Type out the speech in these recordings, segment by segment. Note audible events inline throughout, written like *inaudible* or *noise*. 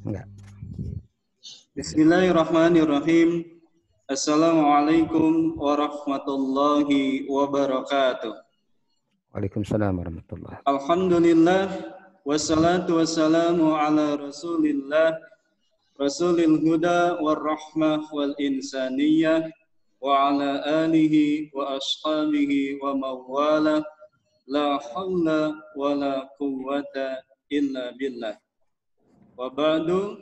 Enggak. Bismillahirrahmanirrahim. Assalamualaikum warahmatullahi wabarakatuh. Waalaikumsalam warahmatullahi wabarakatuh. Alhamdulillah. Wassalatu wassalamu ala rasulillah. Rasulil huda wal rahmah wal insaniyah. Wa ala alihi wa ashabihi wa mawala. La hawla wa la quwwata illa billah. Wabadu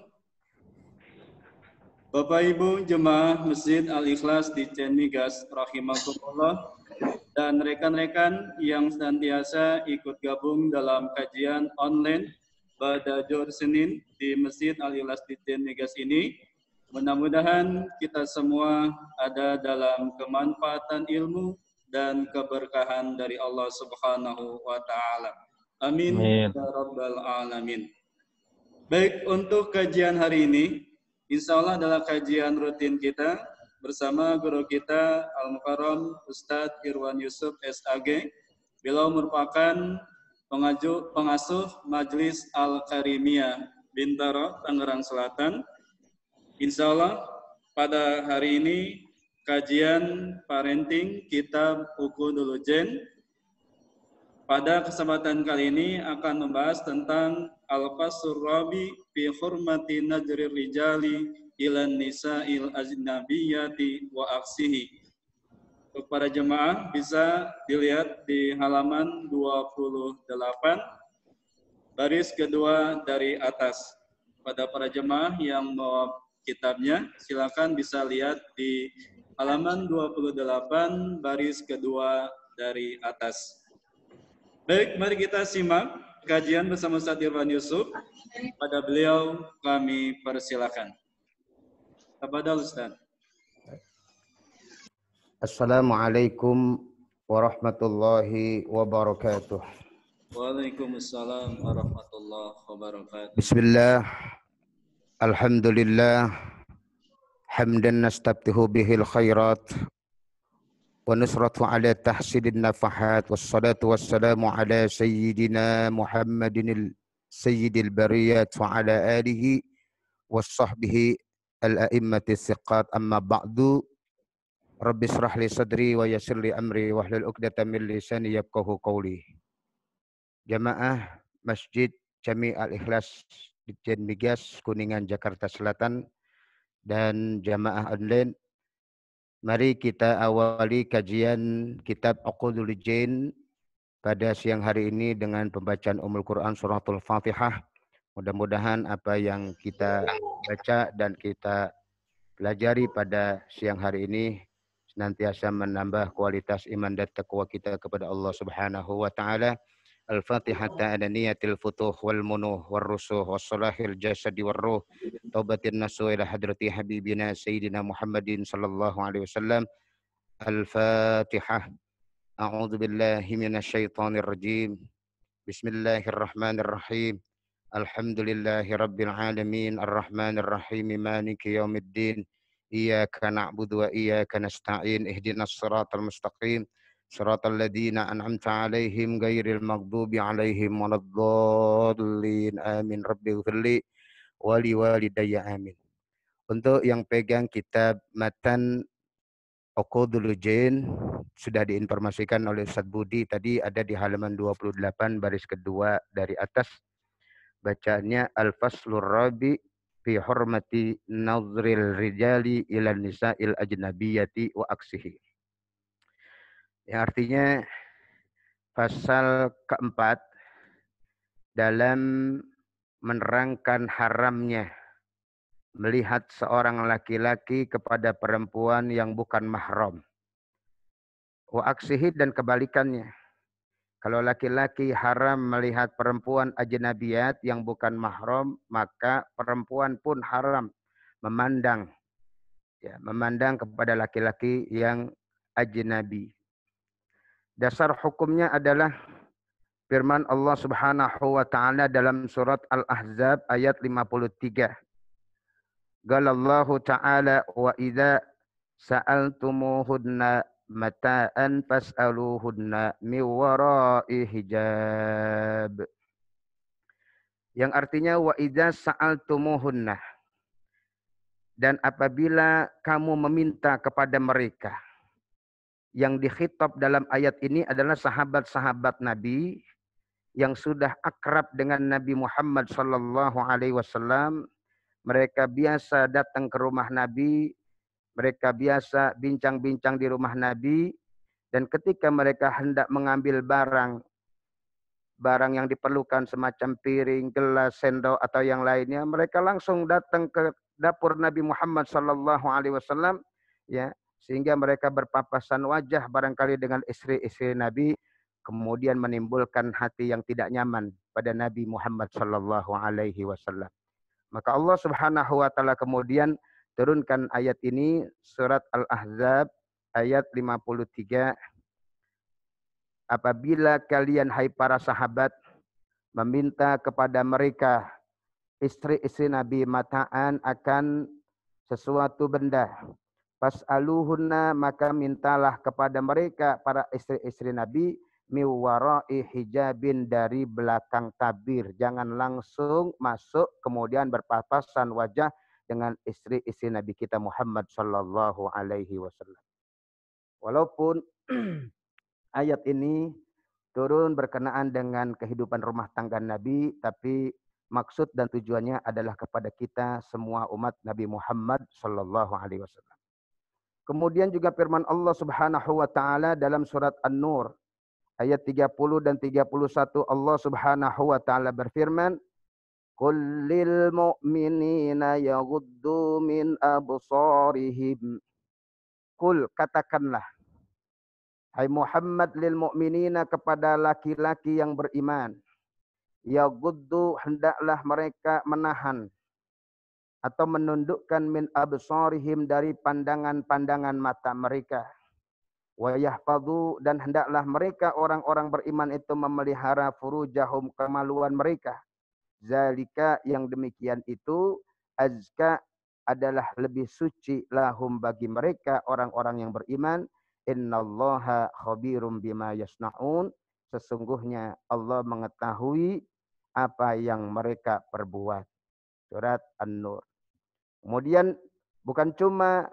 Bapak Ibu Jemaah Masjid Al-Ikhlas di Cemigas Rahimahullah dan rekan-rekan yang senantiasa ikut gabung dalam kajian online pada Jor Senin di Masjid Al-Ikhlas di Cemigas ini. Mudah-mudahan kita semua ada dalam kemanfaatan ilmu dan keberkahan dari Allah Subhanahu wa taala. Amin. Amin. Ya Baik, untuk kajian hari ini, insya Allah adalah kajian rutin kita bersama guru kita Al-Mukarram Ustadz Irwan Yusuf SAG. Beliau merupakan pengaju, pengasuh Majelis Al-Karimia Bintaro, Tangerang Selatan. Insya Allah pada hari ini kajian parenting kitab Ukudulujen pada kesempatan kali ini akan membahas tentang al Rabi fi hurmati najri rijali ilan nisa'il ajnabiyati wa aksihi. Untuk para jemaah bisa dilihat di halaman 28 baris kedua dari atas. Pada para jemaah yang mau kitabnya silakan bisa lihat di halaman 28 baris kedua dari atas. Baik, mari kita simak kajian bersama Ustaz Irwan Yusuf. Pada beliau kami persilakan. Kepada Ustaz. Assalamualaikum warahmatullahi wabarakatuh. Waalaikumsalam warahmatullahi wabarakatuh. Bismillah. Alhamdulillah. Hamdan nastabtihu bihil khairat ونصرة على تحصيل النفحات والصلاة والسلام على سيدنا محمد سيد البريات وعلى آله وصحبه الأئمة الثقات أما بعد رب اشرح لي صدري ويسر لي أمري واحلل عقدة من لساني يفقهوا قولي Jamaah Masjid Jami Al-Ikhlas di Migas, Kuningan, Jakarta Selatan dan jamaah online Mari kita awali kajian kitab Uqudul Jin pada siang hari ini dengan pembacaan Ummul Quran Suratul Fatihah. Mudah-mudahan apa yang kita baca dan kita pelajari pada siang hari ini senantiasa menambah kualitas iman dan takwa kita kepada Allah Subhanahu wa taala. الفاتحة على نية الفتوح والمنوح والرسوح والصلاح الجسد والروح توبة النسو إلى حضرة حبيبنا سيدنا محمد صلى الله عليه وسلم الفاتحة أعوذ بالله من الشيطان الرجيم بسم الله الرحمن الرحيم الحمد لله رب العالمين الرحمن الرحيم مالك يوم الدين إياك نعبد وإياك نستعين اهدنا الصراط المستقيم صراط الذين أنعمت عليهم غير المغضوب عليهم ولا الضالين آمين ربي اغفر لي ولي والدي آمين Untuk yang pegang kitab Matan Okudul Jain sudah diinformasikan oleh Ustaz Budi tadi ada di halaman 28 baris kedua dari atas bacaannya Al-Faslur Rabi fi hormati nazril rijali ila nisa'il ajnabiyati wa aksihi. Ya, artinya pasal keempat dalam menerangkan haramnya melihat seorang laki-laki kepada perempuan yang bukan mahram. Wa aksihi dan kebalikannya. Kalau laki-laki haram melihat perempuan ajnabiyat yang bukan mahram, maka perempuan pun haram memandang ya, memandang kepada laki-laki yang ajnabi. Dasar hukumnya adalah firman Allah Subhanahu wa taala dalam surat Al-Ahzab ayat 53. Galallahu ta'ala wa idza sa'altumuhunna mata'an fas'aluhunna min wara'i hijab. Yang artinya wa idza sa'altumuhunna dan apabila kamu meminta kepada mereka yang dikhitab dalam ayat ini adalah sahabat-sahabat Nabi yang sudah akrab dengan Nabi Muhammad sallallahu alaihi wasallam. Mereka biasa datang ke rumah Nabi, mereka biasa bincang-bincang di rumah Nabi dan ketika mereka hendak mengambil barang barang yang diperlukan semacam piring, gelas, sendok atau yang lainnya, mereka langsung datang ke dapur Nabi Muhammad SAW. ya sehingga mereka berpapasan wajah barangkali dengan istri-istri Nabi kemudian menimbulkan hati yang tidak nyaman pada Nabi Muhammad sallallahu alaihi wasallam. Maka Allah Subhanahu wa taala kemudian turunkan ayat ini surat Al-Ahzab ayat 53 Apabila kalian hai para sahabat meminta kepada mereka istri-istri Nabi mataan akan sesuatu benda Pas Fas'aluhunna maka mintalah kepada mereka para istri-istri Nabi miwarai hijabin dari belakang tabir. Jangan langsung masuk kemudian berpapasan wajah dengan istri-istri Nabi kita Muhammad Shallallahu Alaihi Wasallam. Walaupun *clears throat* ayat ini turun berkenaan dengan kehidupan rumah tangga Nabi, tapi maksud dan tujuannya adalah kepada kita semua umat Nabi Muhammad Shallallahu Alaihi Wasallam. Kemudian juga firman Allah Subhanahu wa taala dalam surat An-Nur ayat 30 dan 31 Allah Subhanahu wa taala berfirman Kullil mu'minina yaghuddu min absarihim Kul katakanlah Hai Muhammad lil mu'minina kepada laki-laki yang beriman yaghuddu hendaklah mereka menahan atau menundukkan min absarihim dari pandangan-pandangan mata mereka. Wayahfadu dan hendaklah mereka orang-orang beriman itu memelihara furujahum kemaluan mereka. Zalika yang demikian itu azka adalah lebih suci lahum bagi mereka orang-orang yang beriman. Innallaha khabirum bima yasnaun. Sesungguhnya Allah mengetahui apa yang mereka perbuat. Surat An-Nur. Kemudian bukan cuma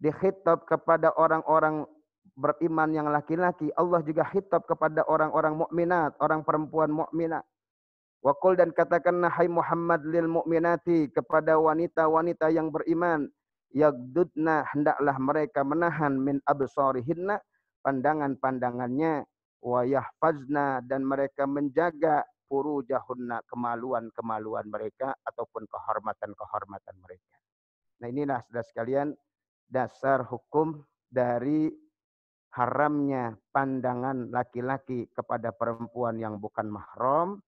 dikhitab kepada orang-orang beriman yang laki-laki, Allah juga khitab kepada orang-orang mukminat, orang perempuan mukminat. Wakul dan katakanlah hai Muhammad lil mukminati kepada wanita-wanita yang beriman, yagdudna hendaklah mereka menahan min absarihinna pandangan-pandangannya wa yahfazna dan mereka menjaga jahunna kemaluan-kemaluan mereka ataupun kehormatan-kehormatan mereka. Nah inilah sudah sekalian dasar hukum dari haramnya pandangan laki-laki kepada perempuan yang bukan mahram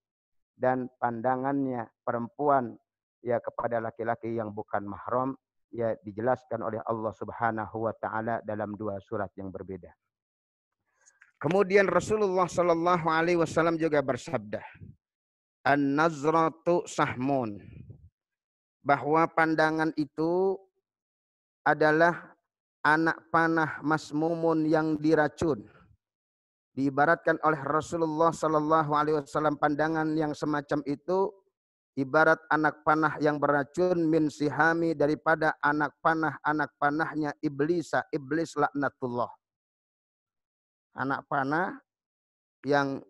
dan pandangannya perempuan ya kepada laki-laki yang bukan mahram ya dijelaskan oleh Allah Subhanahu wa taala dalam dua surat yang berbeda. Kemudian Rasulullah Shallallahu Alaihi Wasallam juga bersabda, an nazratu sahmun, bahwa pandangan itu adalah anak panah Mas Mumun yang diracun. Diibaratkan oleh Rasulullah Shallallahu Alaihi Wasallam pandangan yang semacam itu ibarat anak panah yang beracun min sihami daripada anak panah anak panahnya iblisa iblis laknatullah anak panah yang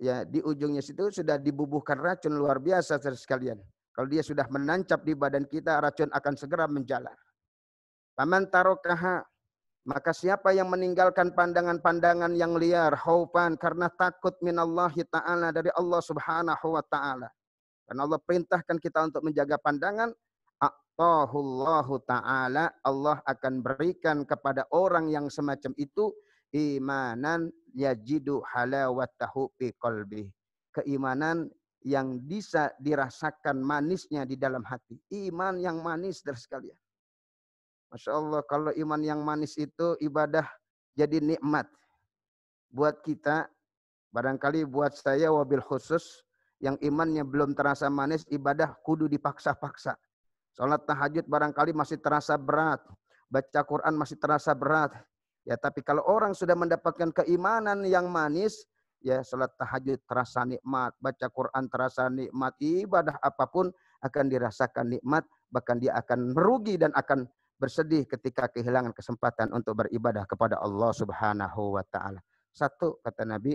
ya di ujungnya situ sudah dibubuhkan racun luar biasa sekalian. Kalau dia sudah menancap di badan kita, racun akan segera menjalar. Paman tarokaha, maka siapa yang meninggalkan pandangan-pandangan yang liar, haupan karena takut minallahi ta'ala dari Allah subhanahu wa ta'ala. Karena Allah perintahkan kita untuk menjaga pandangan, ta'ala, Allah akan berikan kepada orang yang semacam itu imanan yajidu halawatahu fi qalbi. Keimanan yang bisa dirasakan manisnya di dalam hati. Iman yang manis dari sekalian. Masya Allah kalau iman yang manis itu ibadah jadi nikmat. Buat kita, barangkali buat saya wabil khusus, yang imannya belum terasa manis, ibadah kudu dipaksa-paksa. Sholat tahajud barangkali masih terasa berat. Baca Quran masih terasa berat. Ya, tapi kalau orang sudah mendapatkan keimanan yang manis, ya salat tahajud terasa nikmat, baca Quran terasa nikmat, ibadah apapun akan dirasakan nikmat, bahkan dia akan merugi dan akan bersedih ketika kehilangan kesempatan untuk beribadah kepada Allah Subhanahu wa taala. Satu kata Nabi,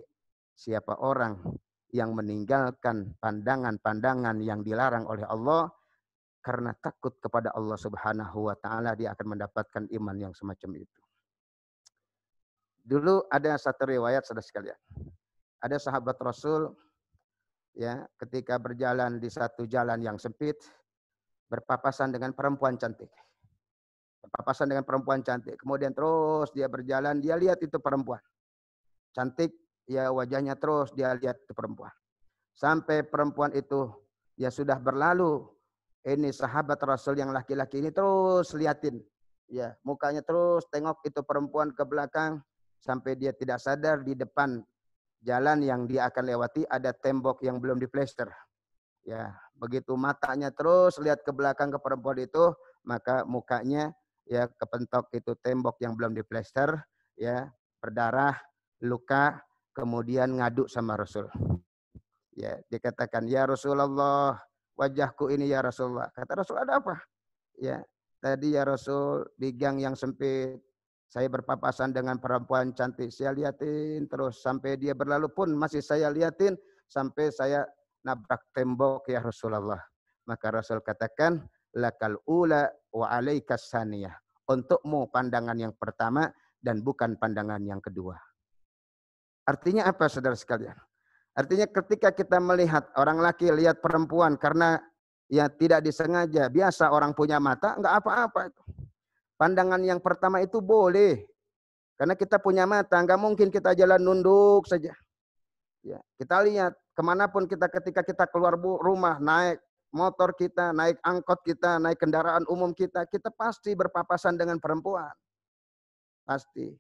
siapa orang yang meninggalkan pandangan-pandangan yang dilarang oleh Allah karena takut kepada Allah Subhanahu wa taala dia akan mendapatkan iman yang semacam itu. Dulu ada satu riwayat sudah sekalian. Ada sahabat Rasul ya ketika berjalan di satu jalan yang sempit berpapasan dengan perempuan cantik. Berpapasan dengan perempuan cantik. Kemudian terus dia berjalan, dia lihat itu perempuan. Cantik, ya wajahnya terus dia lihat itu perempuan. Sampai perempuan itu ya sudah berlalu. Ini sahabat Rasul yang laki-laki ini terus liatin ya mukanya terus tengok itu perempuan ke belakang sampai dia tidak sadar di depan jalan yang dia akan lewati ada tembok yang belum diplester. Ya, begitu matanya terus lihat ke belakang ke perempuan itu, maka mukanya ya kepentok itu tembok yang belum diplester, ya, berdarah, luka, kemudian ngaduk sama Rasul. Ya, dikatakan, "Ya Rasulullah, wajahku ini ya Rasulullah." Kata Rasul, "Ada apa?" Ya, tadi ya Rasul di gang yang sempit saya berpapasan dengan perempuan cantik, saya liatin terus sampai dia berlalu pun masih saya liatin sampai saya nabrak tembok ya Rasulullah. Maka Rasul katakan, lakal ula wa alaikas saniyah. Untukmu pandangan yang pertama dan bukan pandangan yang kedua. Artinya apa saudara sekalian? Artinya ketika kita melihat orang laki lihat perempuan karena ya tidak disengaja, biasa orang punya mata, enggak apa-apa itu. -apa Pandangan yang pertama itu boleh. Karena kita punya mata, nggak mungkin kita jalan nunduk saja. Ya, kita lihat kemanapun kita ketika kita keluar rumah, naik motor kita, naik angkot kita, naik kendaraan umum kita, kita pasti berpapasan dengan perempuan. Pasti.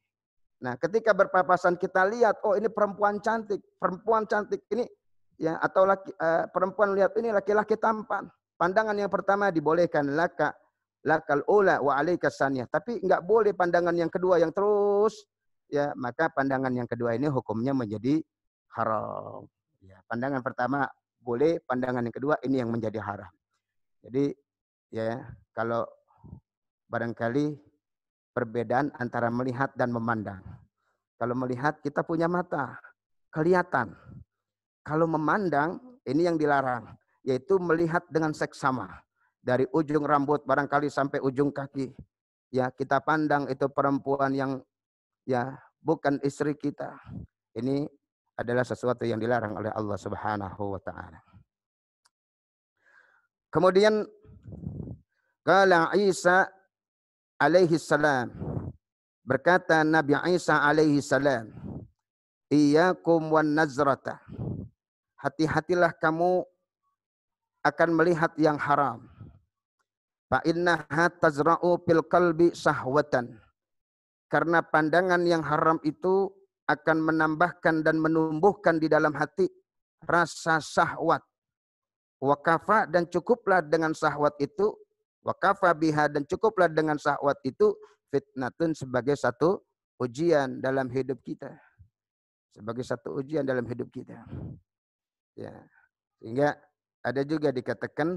Nah, ketika berpapasan kita lihat, oh ini perempuan cantik, perempuan cantik ini ya atau laki, uh, perempuan lihat ini laki-laki tampan. Pandangan yang pertama dibolehkan laka lakal ula wa alaika Tapi nggak boleh pandangan yang kedua yang terus ya maka pandangan yang kedua ini hukumnya menjadi haram. Ya, pandangan pertama boleh, pandangan yang kedua ini yang menjadi haram. Jadi ya kalau barangkali perbedaan antara melihat dan memandang. Kalau melihat kita punya mata, kelihatan. Kalau memandang ini yang dilarang, yaitu melihat dengan seksama dari ujung rambut barangkali sampai ujung kaki. Ya, kita pandang itu perempuan yang ya bukan istri kita. Ini adalah sesuatu yang dilarang oleh Allah Subhanahu wa taala. Kemudian kala Isa alaihi salam berkata Nabi Isa alaihi salam, "Iyyakum wan nazrata." Hati-hatilah kamu akan melihat yang haram Fa innaha tazra'u fil qalbi sahwatan. Karena pandangan yang haram itu akan menambahkan dan menumbuhkan di dalam hati rasa sahwat. Wakafa dan cukuplah dengan sahwat itu. Wakafa biha dan cukuplah dengan sahwat itu fitnatun sebagai satu ujian dalam hidup kita. Sebagai satu ujian dalam hidup kita. Ya. Sehingga ada juga dikatakan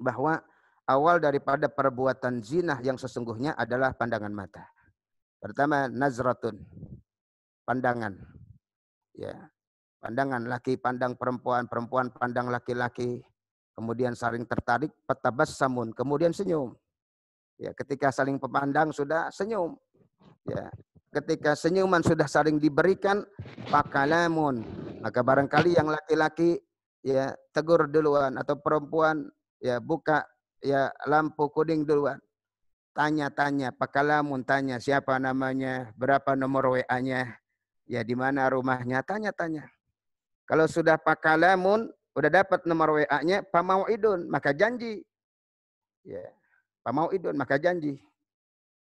bahwa awal daripada perbuatan zina yang sesungguhnya adalah pandangan mata. Pertama nazratun. Pandangan. Ya. Pandangan laki pandang perempuan, perempuan pandang laki-laki. Kemudian saling tertarik, petabas samun, kemudian senyum. Ya, ketika saling pemandang sudah senyum. Ya. Ketika senyuman sudah saling diberikan pakalamun, maka barangkali yang laki-laki ya tegur duluan atau perempuan ya buka ya lampu kuning duluan. Tanya-tanya, pakalamun tanya siapa namanya, berapa nomor WA-nya, ya di mana rumahnya, tanya-tanya. Kalau sudah pakalamun, udah dapat nomor WA-nya, mau idun, maka janji. Ya, mau idun, maka janji.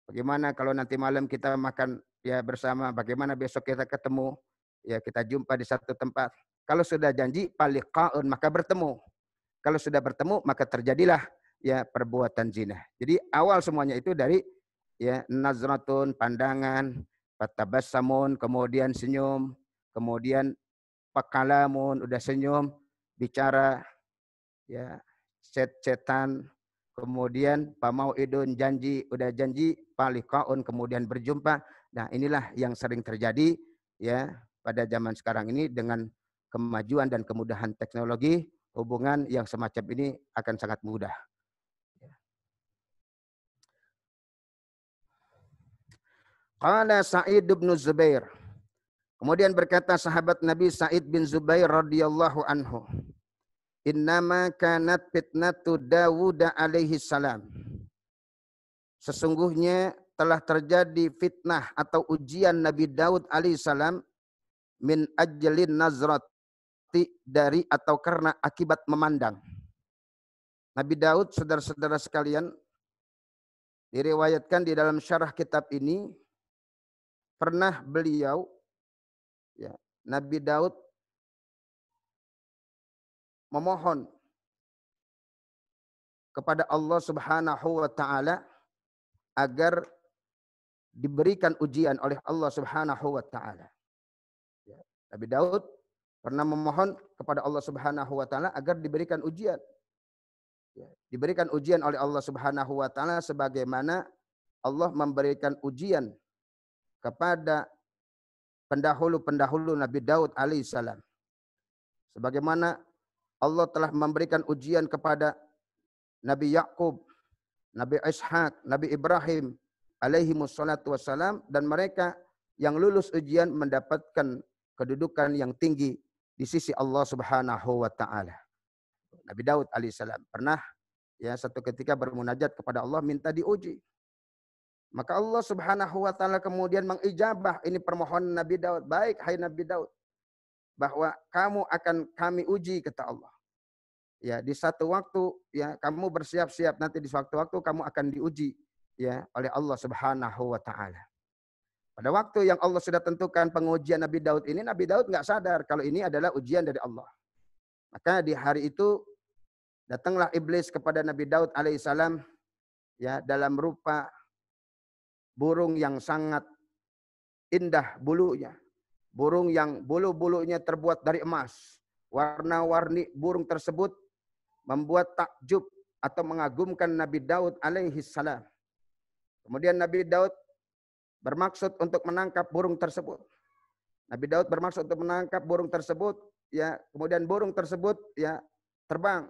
Bagaimana kalau nanti malam kita makan ya bersama, bagaimana besok kita ketemu, ya kita jumpa di satu tempat. Kalau sudah janji, palikaun, maka bertemu. Kalau sudah bertemu, maka terjadilah ya perbuatan zina. Jadi awal semuanya itu dari ya nazratun pandangan, fatabassamun, kemudian senyum, kemudian pakalamun udah senyum, bicara ya cet-cetan, kemudian pamau idun janji, udah janji palikaun kemudian berjumpa. Nah, inilah yang sering terjadi ya pada zaman sekarang ini dengan kemajuan dan kemudahan teknologi, hubungan yang semacam ini akan sangat mudah. Qala Sa'id bin Zubair. Kemudian berkata sahabat Nabi Sa'id bin Zubair radhiyallahu anhu. Innama kanat fitnatu Dawud alaihi salam. Sesungguhnya telah terjadi fitnah atau ujian Nabi Daud alaihi salam min ajlin nazrati dari atau karena akibat memandang. Nabi Daud, saudara-saudara sekalian, diriwayatkan di dalam syarah kitab ini pernah beliau ya, Nabi Daud memohon kepada Allah Subhanahu wa taala agar diberikan ujian oleh Allah Subhanahu wa taala. Ya, Nabi Daud pernah memohon kepada Allah Subhanahu wa taala agar diberikan ujian. Ya, diberikan ujian oleh Allah Subhanahu wa taala sebagaimana Allah memberikan ujian kepada pendahulu-pendahulu Nabi Daud alaihissalam. Sebagaimana Allah telah memberikan ujian kepada Nabi Yakub, Nabi Ishak, Nabi Ibrahim alaihi wassalatu wassalam dan mereka yang lulus ujian mendapatkan kedudukan yang tinggi di sisi Allah Subhanahu wa taala. Nabi Daud alaihissalam pernah ya satu ketika bermunajat kepada Allah minta diuji. Maka Allah Subhanahu wa taala kemudian mengijabah ini permohonan Nabi Daud. Baik, hai Nabi Daud, bahwa kamu akan kami uji kata Allah. Ya, di satu waktu ya kamu bersiap-siap nanti di suatu waktu kamu akan diuji ya oleh Allah Subhanahu wa taala. Pada waktu yang Allah sudah tentukan pengujian Nabi Daud ini, Nabi Daud nggak sadar kalau ini adalah ujian dari Allah. Maka di hari itu datanglah iblis kepada Nabi Daud alaihissalam ya dalam rupa burung yang sangat indah bulunya, burung yang bulu-bulunya terbuat dari emas. Warna-warni burung tersebut membuat takjub atau mengagumkan Nabi Daud alaihi salam. Kemudian Nabi Daud bermaksud untuk menangkap burung tersebut. Nabi Daud bermaksud untuk menangkap burung tersebut, ya kemudian burung tersebut ya terbang.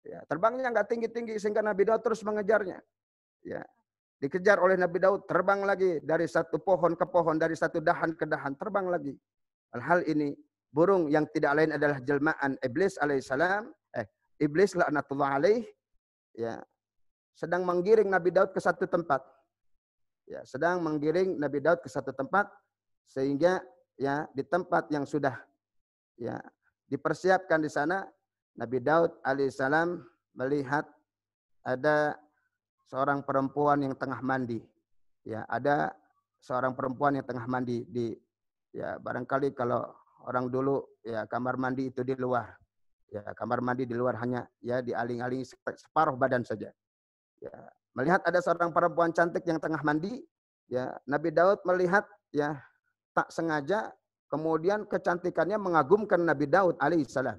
Ya, terbangnya nggak tinggi-tinggi sehingga Nabi Daud terus mengejarnya. Ya, Dikejar oleh Nabi Daud, terbang lagi dari satu pohon ke pohon, dari satu dahan ke dahan, terbang lagi. Hal-hal ini burung yang tidak lain adalah jelmaan iblis alaihissalam, eh iblis laknatullah alaih, ya sedang menggiring Nabi Daud ke satu tempat. Ya, sedang menggiring Nabi Daud ke satu tempat sehingga ya di tempat yang sudah ya dipersiapkan di sana Nabi Daud alaihissalam melihat ada seorang perempuan yang tengah mandi. Ya, ada seorang perempuan yang tengah mandi di ya barangkali kalau orang dulu ya kamar mandi itu di luar. Ya, kamar mandi di luar hanya ya di dialing-aling separuh badan saja. Ya, melihat ada seorang perempuan cantik yang tengah mandi, ya Nabi Daud melihat ya tak sengaja kemudian kecantikannya mengagumkan Nabi Daud alaihissalam.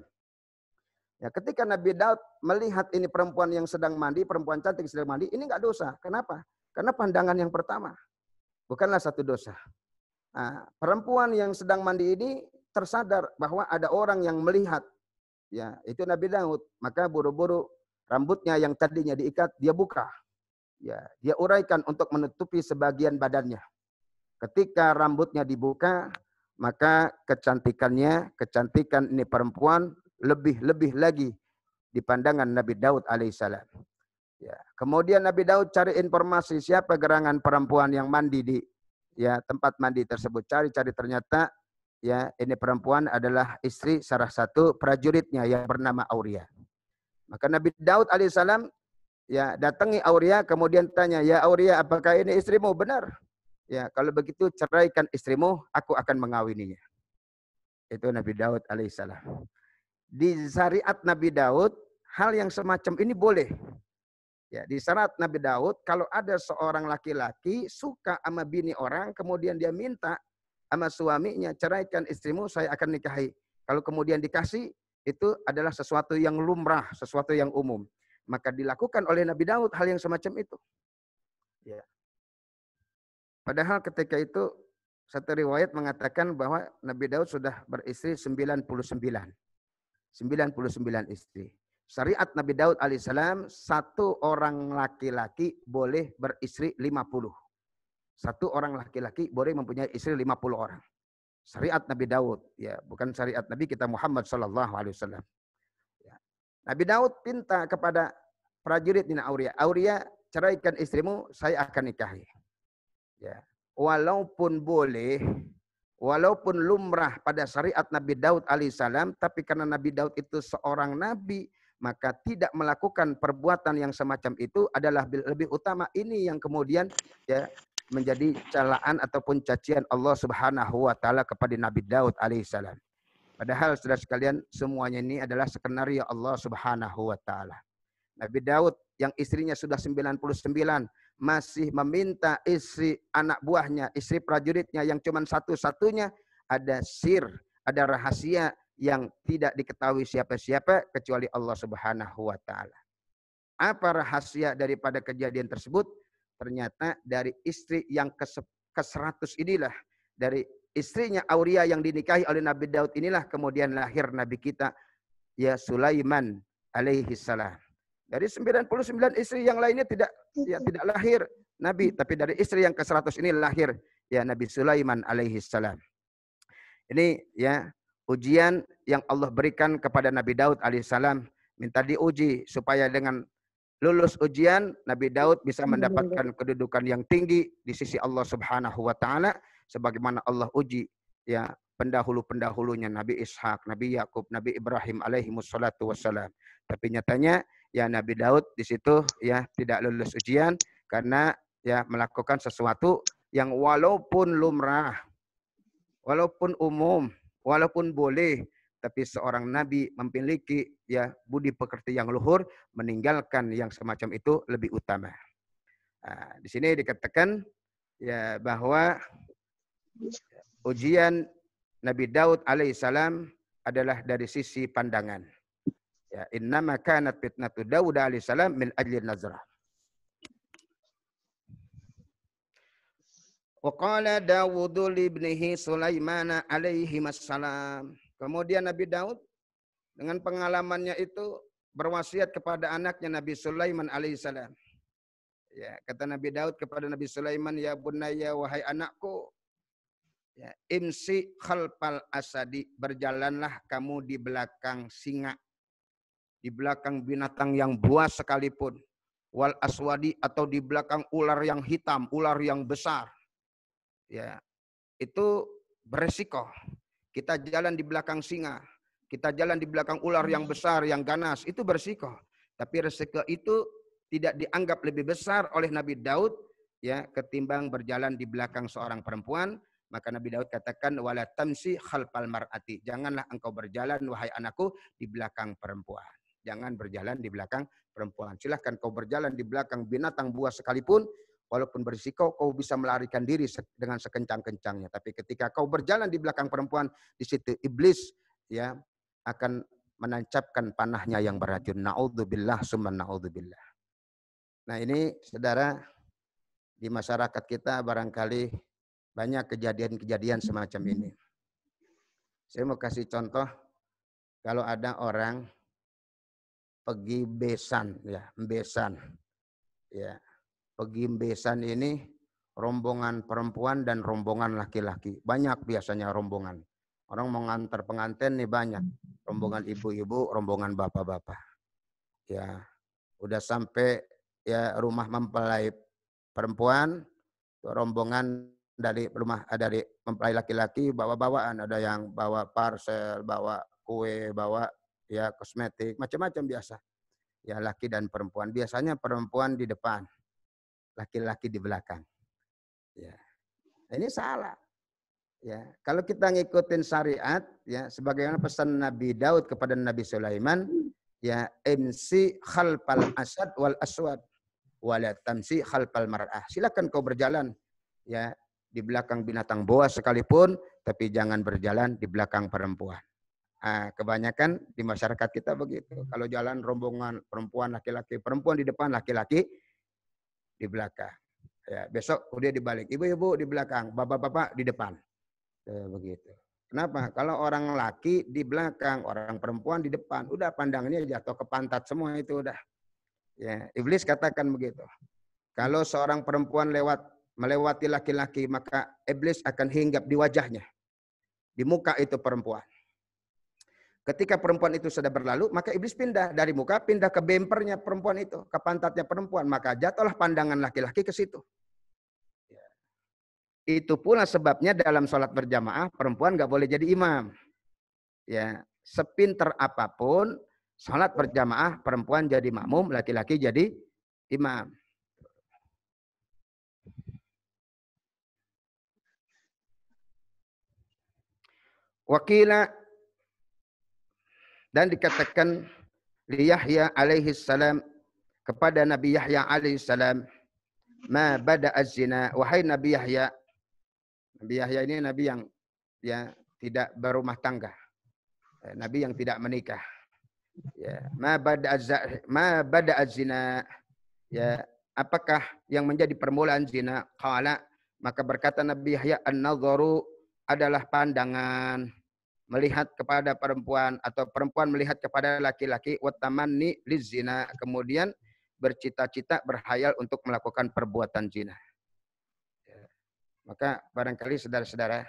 Ya, ketika Nabi Daud melihat ini perempuan yang sedang mandi, perempuan cantik sedang mandi, ini enggak dosa. Kenapa? Karena pandangan yang pertama bukanlah satu dosa. Nah, perempuan yang sedang mandi ini tersadar bahwa ada orang yang melihat. Ya, itu Nabi Daud. Maka buru-buru rambutnya yang tadinya diikat dia buka. Ya, dia uraikan untuk menutupi sebagian badannya. Ketika rambutnya dibuka, maka kecantikannya, kecantikan ini perempuan lebih-lebih lagi di pandangan Nabi Daud alaihissalam. Ya. Kemudian Nabi Daud cari informasi siapa gerangan perempuan yang mandi di ya tempat mandi tersebut. Cari-cari ternyata ya ini perempuan adalah istri salah satu prajuritnya yang bernama Auria. Maka Nabi Daud alaihissalam ya datangi Auria kemudian tanya, "Ya Auria, apakah ini istrimu?" Benar. Ya, kalau begitu ceraikan istrimu, aku akan mengawininya. Itu Nabi Daud alaihissalam di syariat Nabi Daud hal yang semacam ini boleh. Ya, di syariat Nabi Daud kalau ada seorang laki-laki suka sama bini orang kemudian dia minta sama suaminya ceraikan istrimu saya akan nikahi. Kalau kemudian dikasih itu adalah sesuatu yang lumrah, sesuatu yang umum. Maka dilakukan oleh Nabi Daud hal yang semacam itu. Ya. Padahal ketika itu satu riwayat mengatakan bahwa Nabi Daud sudah beristri 99. 99 istri. Syariat Nabi Daud alaihissalam satu orang laki-laki boleh beristri 50. Satu orang laki-laki boleh mempunyai istri 50 orang. Syariat Nabi Daud, ya bukan syariat Nabi kita Muhammad Shallallahu Alaihi Wasallam. Ya. Nabi Daud pinta kepada prajurit Nina Auria, Auria ceraikan istrimu, saya akan nikahi. Ya. Walaupun boleh Walaupun lumrah pada syariat Nabi Daud alaihissalam, tapi karena Nabi Daud itu seorang nabi, maka tidak melakukan perbuatan yang semacam itu adalah lebih utama. Ini yang kemudian ya menjadi celaan ataupun cacian Allah Subhanahu wa taala kepada Nabi Daud alaihissalam. Padahal sudah sekalian semuanya ini adalah skenario Allah Subhanahu wa taala. Nabi Daud yang istrinya sudah 99 masih meminta istri anak buahnya, istri prajuritnya yang cuma satu-satunya, ada sir, ada rahasia yang tidak diketahui siapa-siapa kecuali Allah Subhanahu wa taala. Apa rahasia daripada kejadian tersebut? Ternyata dari istri yang ke-100 inilah dari istrinya Auria yang dinikahi oleh Nabi Daud inilah kemudian lahir nabi kita ya Sulaiman alaihi salam. Dari 99 istri yang lainnya tidak ya tidak lahir Nabi, hmm. tapi dari istri yang ke-100 ini lahir ya Nabi Sulaiman alaihi salam. Ini ya ujian yang Allah berikan kepada Nabi Daud alaihi salam minta diuji supaya dengan lulus ujian Nabi Daud bisa mendapatkan kedudukan yang tinggi di sisi Allah Subhanahu wa taala sebagaimana Allah uji ya pendahulu-pendahulunya Nabi Ishak, Nabi Yakub, Nabi Ibrahim alaihi musallatu wassalam. Tapi nyatanya ya Nabi Daud di situ ya tidak lulus ujian karena ya melakukan sesuatu yang walaupun lumrah, walaupun umum, walaupun boleh, tapi seorang nabi memiliki ya budi pekerti yang luhur, meninggalkan yang semacam itu lebih utama. Nah, di sini dikatakan ya bahwa ujian Nabi Daud alaihissalam adalah dari sisi pandangan. Ya, maka kanat fitnatu Daud alaihissalam min ajli nazrah. Waqala Dawud ibnihi Sulaiman alaihi assalam. Kemudian Nabi Daud dengan pengalamannya itu berwasiat kepada anaknya Nabi Sulaiman alaihissalam. Ya, kata Nabi Daud kepada Nabi Sulaiman, "Ya bunaya wahai anakku, Ya, Imsi khalpal asadi, berjalanlah kamu di belakang singa. Di belakang binatang yang buas sekalipun. Wal aswadi atau di belakang ular yang hitam, ular yang besar. Ya, itu beresiko. Kita jalan di belakang singa, kita jalan di belakang ular yang hmm. besar, yang ganas, itu beresiko. Tapi resiko itu tidak dianggap lebih besar oleh Nabi Daud ya ketimbang berjalan di belakang seorang perempuan maka Nabi Daud katakan wala tamsi khalfal mar'ati. Janganlah engkau berjalan wahai anakku di belakang perempuan. Jangan berjalan di belakang perempuan. Silahkan kau berjalan di belakang binatang buas sekalipun, walaupun berisiko kau bisa melarikan diri dengan sekencang-kencangnya. Tapi ketika kau berjalan di belakang perempuan, di situ iblis ya akan menancapkan panahnya yang beracun. Naudzubillah summa naudzubillah. Nah ini saudara di masyarakat kita barangkali banyak kejadian-kejadian semacam ini. Saya mau kasih contoh kalau ada orang pergi besan ya, besan. Ya. Pergi besan ini rombongan perempuan dan rombongan laki-laki. Banyak biasanya rombongan. Orang mengantar pengantin nih banyak. Rombongan ibu-ibu, rombongan bapak-bapak. Ya, udah sampai ya rumah mempelai perempuan, rombongan dari rumah eh, dari mempelai laki-laki bawa bawaan ada yang bawa parcel bawa kue bawa ya kosmetik macam-macam biasa ya laki dan perempuan biasanya perempuan di depan laki-laki di belakang ya nah, ini salah ya kalau kita ngikutin syariat ya sebagaimana pesan Nabi Daud kepada Nabi Sulaiman ya MC khalpal asad wal aswad wala tamsi khalpal mar'ah silakan kau berjalan ya di belakang binatang buas sekalipun, tapi jangan berjalan di belakang perempuan. Nah, kebanyakan di masyarakat kita begitu. Kalau jalan rombongan perempuan, laki-laki, perempuan di depan, laki-laki di belakang. Ya, besok dia dibalik, ibu-ibu di belakang, bapak-bapak di depan. Ya, begitu. Kenapa? Kalau orang laki di belakang, orang perempuan di depan, udah pandangannya jatuh ke pantat semua itu udah. Ya, iblis katakan begitu. Kalau seorang perempuan lewat melewati laki-laki, maka iblis akan hinggap di wajahnya. Di muka itu perempuan. Ketika perempuan itu sudah berlalu, maka iblis pindah dari muka, pindah ke bempernya perempuan itu, ke pantatnya perempuan. Maka jatuhlah pandangan laki-laki ke situ. Ya. Itu pula sebabnya dalam sholat berjamaah, perempuan gak boleh jadi imam. Ya, sepinter apapun, sholat berjamaah, perempuan jadi makmum, laki-laki jadi imam. Wakila dan dikatakan li Yahya alaihi salam kepada Nabi Yahya alaihi salam ma bada az wahai Nabi Yahya Nabi Yahya ini nabi yang ya tidak berumah tangga eh, nabi yang tidak menikah ya ma bada az ma bada az ya apakah yang menjadi permulaan zina qala maka berkata Nabi Yahya an-nadharu adalah pandangan melihat kepada perempuan atau perempuan melihat kepada laki-laki watamani lizina kemudian bercita-cita berhayal untuk melakukan perbuatan zina. Ya. Maka barangkali saudara-saudara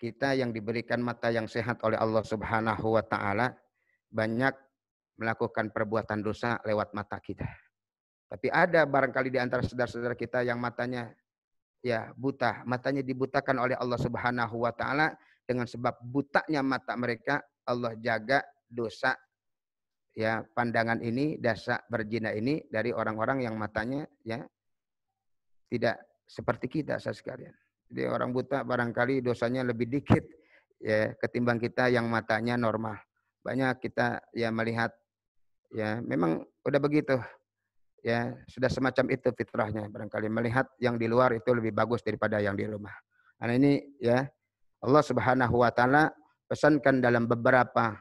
kita yang diberikan mata yang sehat oleh Allah Subhanahu wa taala banyak melakukan perbuatan dosa lewat mata kita. Tapi ada barangkali di antara saudara-saudara kita yang matanya ya buta, matanya dibutakan oleh Allah Subhanahu wa taala dengan sebab butanya mata mereka Allah jaga dosa ya pandangan ini dasa berzina ini dari orang-orang yang matanya ya tidak seperti kita saya sekalian. Jadi orang buta barangkali dosanya lebih dikit ya ketimbang kita yang matanya normal. Banyak kita ya melihat ya memang udah begitu ya sudah semacam itu fitrahnya barangkali melihat yang di luar itu lebih bagus daripada yang di rumah. Karena ini ya Allah Subhanahu wa taala pesankan dalam beberapa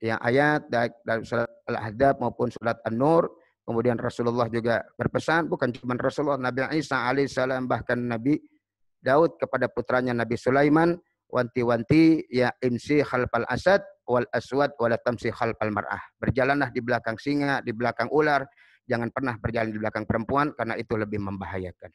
yang ayat dalam surat Al-Ahzab maupun surat An-Nur Kemudian Rasulullah juga berpesan, bukan cuma Rasulullah, Nabi Isa alaihissalam bahkan Nabi Daud kepada putranya Nabi Sulaiman, wanti-wanti ya imsi khalfal asad wal aswad wal tamsi khalfal mar'ah. Berjalanlah di belakang singa, di belakang ular, jangan pernah berjalan di belakang perempuan karena itu lebih membahayakan.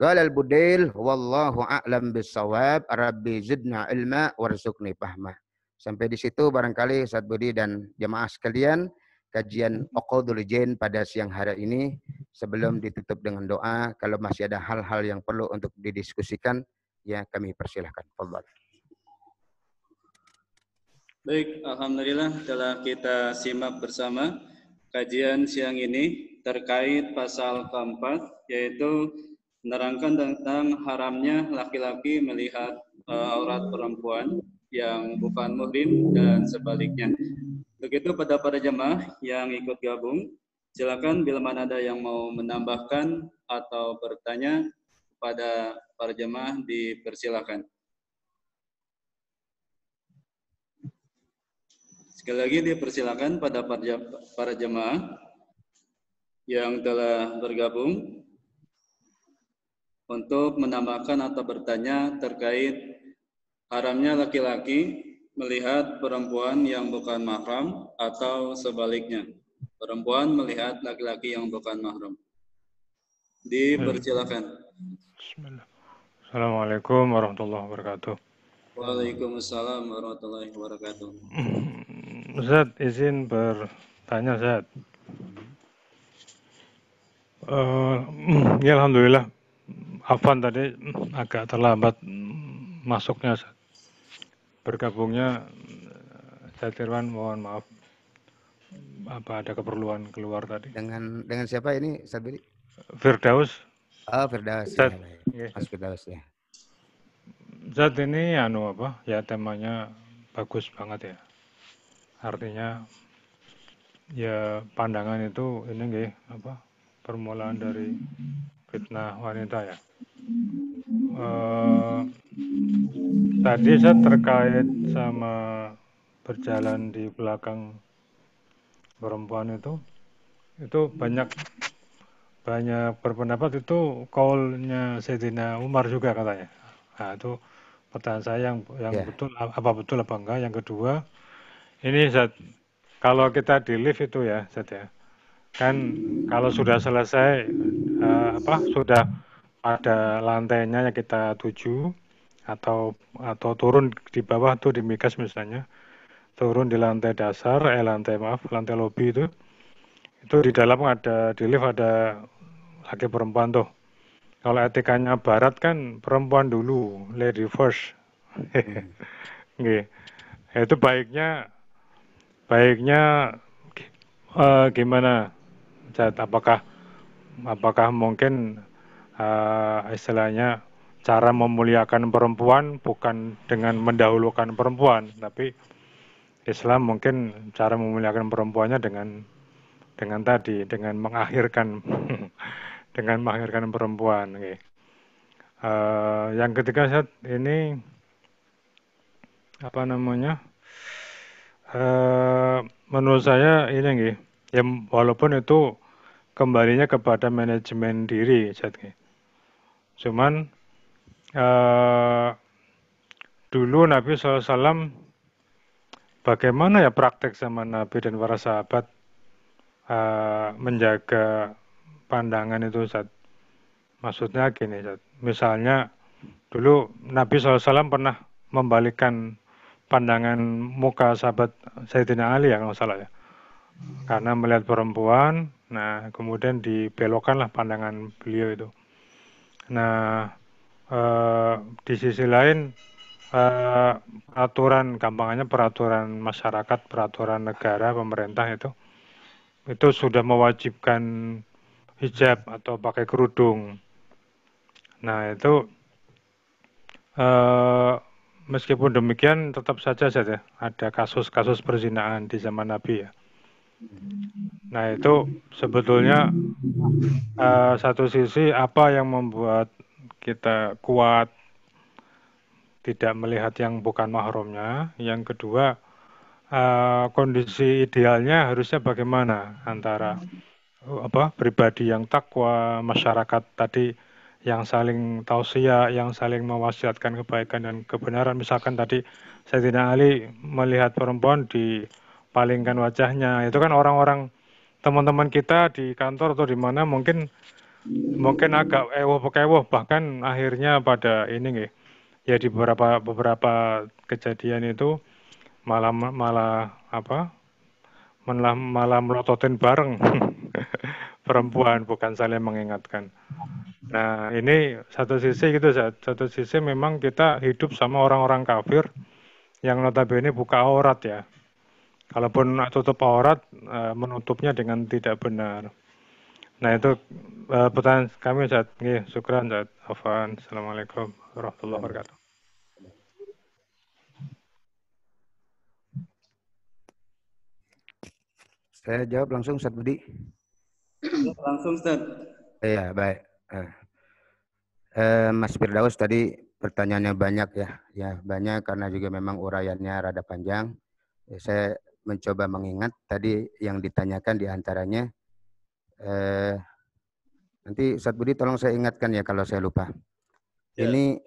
Galal budil, wallahu a'lam bisawab rabbi zidna ilma warzuqni fahma. Sampai di situ barangkali Ustaz Budi dan jemaah sekalian kajian Uqudul Jain pada siang hari ini sebelum ditutup dengan doa kalau masih ada hal-hal yang perlu untuk didiskusikan ya kami persilahkan. Allah. Baik, alhamdulillah telah kita simak bersama kajian siang ini terkait pasal keempat yaitu menerangkan tentang haramnya laki-laki melihat uh, aurat perempuan yang bukan muhrim dan sebaliknya. Begitu pada para jemaah yang ikut gabung, silakan bila mana ada yang mau menambahkan atau bertanya pada para jemaah dipersilakan. Sekali lagi dipersilakan pada para jemaah yang telah bergabung untuk menambahkan atau bertanya terkait haramnya laki-laki melihat perempuan yang bukan mahram atau sebaliknya. Perempuan melihat laki-laki yang bukan mahram. Dipersilakan. Assalamualaikum warahmatullahi wabarakatuh. Waalaikumsalam warahmatullahi wabarakatuh. Hmm. Ustaz, izin bertanya Ustaz. Uh, ya Alhamdulillah, Afan tadi hmm, agak terlambat masuknya Ustaz. Bergabungnya Ustaz Irwan, mohon maaf. Apa ada keperluan keluar tadi? Dengan dengan siapa ini Ustaz Firdaus. Oh, Firdaus. Ustaz, ya, Mas Firdaus ya zat ini anu apa ya temanya bagus banget ya. Artinya ya pandangan itu ini nggih apa permulaan dari fitnah wanita ya. Uh, tadi saya terkait sama berjalan di belakang perempuan itu itu banyak banyak berpendapat itu kaulnya Sedina Umar juga katanya nah, itu pertanyaan saya yang yang yeah. betul apa betul apa enggak. Yang kedua, ini saat kalau kita di lift itu ya, saat ya. Kan kalau sudah selesai uh, apa sudah ada lantainya yang kita tuju atau atau turun di bawah tuh di migas misalnya. Turun di lantai dasar, eh lantai maaf, lantai lobi itu. Itu di dalam ada di lift ada laki perempuan tuh kalau etikanya barat kan perempuan dulu, lady first. Hmm. *laughs* Ya, itu baiknya baiknya uh, gimana? apakah apakah mungkin uh, istilahnya cara memuliakan perempuan bukan dengan mendahulukan perempuan, tapi Islam mungkin cara memuliakan perempuannya dengan dengan tadi dengan mengakhirkan *laughs* dengan melahirkan perempuan. Okay. Uh, eh, yang ketiga saat ini apa namanya? Uh, menurut saya ini nggih, ya walaupun itu kembalinya kepada manajemen diri saat Cuman uh, dulu Nabi SAW bagaimana ya praktek sama Nabi dan para sahabat uh, menjaga pandangan itu Ustaz. Maksudnya gini Ustaz. Misalnya dulu Nabi SAW pernah membalikan pandangan muka sahabat Sayyidina Ali ya kalau salah ya. Karena melihat perempuan, nah kemudian dibelokkanlah pandangan beliau itu. Nah, eh, di sisi lain eh, peraturan gampangnya peraturan masyarakat, peraturan negara, pemerintah itu itu sudah mewajibkan hijab atau pakai kerudung. Nah itu eh, meskipun demikian tetap saja saja ya, ada kasus-kasus perzinaan di zaman Nabi ya. Nah itu sebetulnya eh, satu sisi apa yang membuat kita kuat tidak melihat yang bukan mahramnya, yang kedua uh, kondisi idealnya harusnya bagaimana antara Oh, apa pribadi yang takwa, masyarakat tadi yang saling tausiah, yang saling mewasiatkan kebaikan dan kebenaran. Misalkan tadi saya tidak Ali melihat perempuan dipalingkan wajahnya. Itu kan orang-orang teman-teman kita di kantor atau di mana mungkin mungkin agak ewoh pekewoh bahkan akhirnya pada ini nih ya di beberapa beberapa kejadian itu malah malah apa malah malah melototin bareng *laughs* perempuan bukan saling mengingatkan. Nah ini satu sisi gitu satu sisi memang kita hidup sama orang-orang kafir yang notabene buka aurat ya. Kalaupun tutup aurat eh, menutupnya dengan tidak benar. Nah itu eh, pertanyaan kami saat ini. Syukran saat Afan. Assalamualaikum warahmatullahi wabarakatuh. Saya jawab langsung Ustaz Budi. Langsung Ustaz. Iya, baik. Eh, eh, Mas Firdaus tadi pertanyaannya banyak ya. Ya, banyak karena juga memang uraiannya rada panjang. Ya, saya mencoba mengingat tadi yang ditanyakan diantaranya. Eh, nanti Ustaz Budi tolong saya ingatkan ya kalau saya lupa. Ya. Ini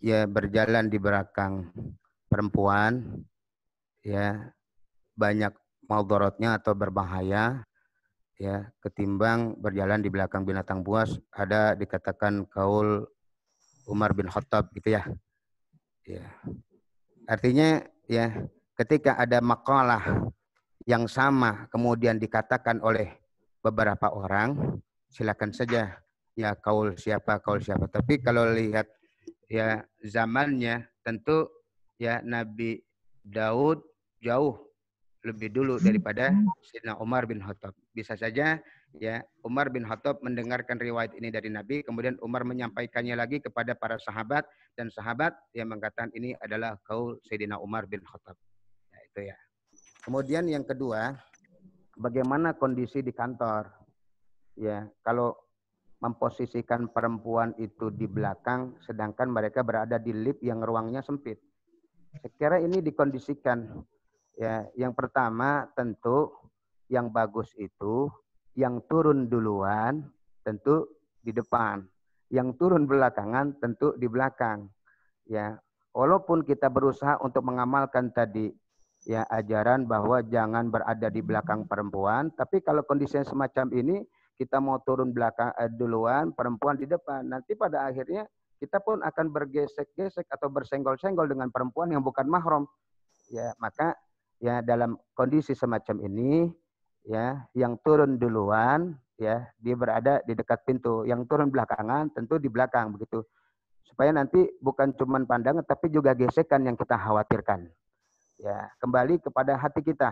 ya berjalan di belakang perempuan ya banyak maldorotnya atau berbahaya ya ketimbang berjalan di belakang binatang buas ada dikatakan kaul Umar bin Khattab gitu ya. Ya. Artinya ya ketika ada makalah yang sama kemudian dikatakan oleh beberapa orang silakan saja ya kaul siapa kaul siapa tapi kalau lihat ya zamannya tentu ya Nabi Daud jauh lebih dulu daripada Sayyidina Umar bin Khattab. Bisa saja ya Umar bin Khattab mendengarkan riwayat ini dari Nabi, kemudian Umar menyampaikannya lagi kepada para sahabat dan sahabat yang mengatakan ini adalah kau Sayyidina Umar bin Khattab. Ya, itu ya. Kemudian yang kedua, bagaimana kondisi di kantor? Ya, kalau memposisikan perempuan itu di belakang sedangkan mereka berada di lift yang ruangnya sempit. Sekira ini dikondisikan Ya, yang pertama tentu yang bagus itu yang turun duluan tentu di depan, yang turun belakangan tentu di belakang. Ya, walaupun kita berusaha untuk mengamalkan tadi ya ajaran bahwa jangan berada di belakang perempuan, tapi kalau kondisi semacam ini kita mau turun belakang eh, duluan, perempuan di depan. Nanti pada akhirnya kita pun akan bergesek-gesek atau bersenggol-senggol dengan perempuan yang bukan mahram. Ya, maka ya dalam kondisi semacam ini ya yang turun duluan ya dia berada di dekat pintu yang turun belakangan tentu di belakang begitu supaya nanti bukan cuma pandangan tapi juga gesekan yang kita khawatirkan ya kembali kepada hati kita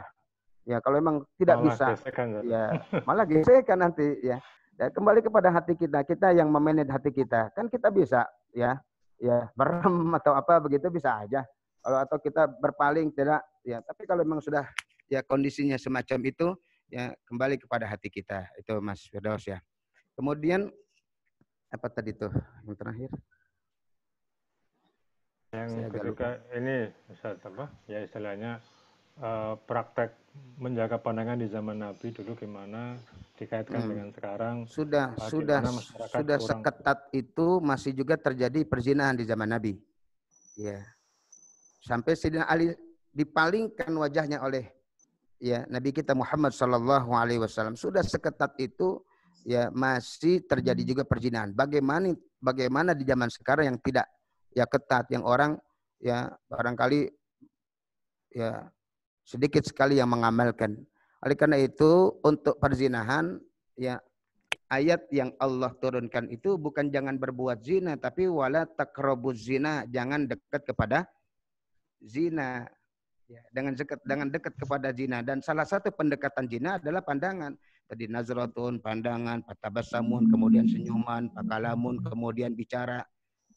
ya kalau memang tidak malah bisa gesekan, ya malah gesekan nanti ya ya, kembali kepada hati kita, kita yang memanage hati kita. Kan kita bisa ya, ya berem atau apa begitu bisa aja. Kalau atau kita berpaling tidak ya tapi kalau memang sudah ya kondisinya semacam itu ya kembali kepada hati kita itu Mas Firdaus ya kemudian apa tadi tuh yang terakhir yang Saya ketika ini Ustaz apa ya istilahnya uh, praktek menjaga pandangan di zaman Nabi dulu gimana dikaitkan hmm. dengan sekarang sudah eh, sudah sudah kurang... seketat itu masih juga terjadi perzinahan di zaman Nabi ya sampai Sidin Ali dipalingkan wajahnya oleh ya Nabi kita Muhammad Shallallahu Alaihi Wasallam sudah seketat itu ya masih terjadi juga perzinahan. Bagaimana bagaimana di zaman sekarang yang tidak ya ketat yang orang ya barangkali ya sedikit sekali yang mengamalkan. Oleh karena itu untuk perzinahan ya ayat yang Allah turunkan itu bukan jangan berbuat zina tapi wala takrobuz zina jangan dekat kepada zina Ya, dengan dekat dengan dekat kepada zina dan salah satu pendekatan zina adalah pandangan tadi nazratun pandangan patabasamun kemudian senyuman pakalamun kemudian bicara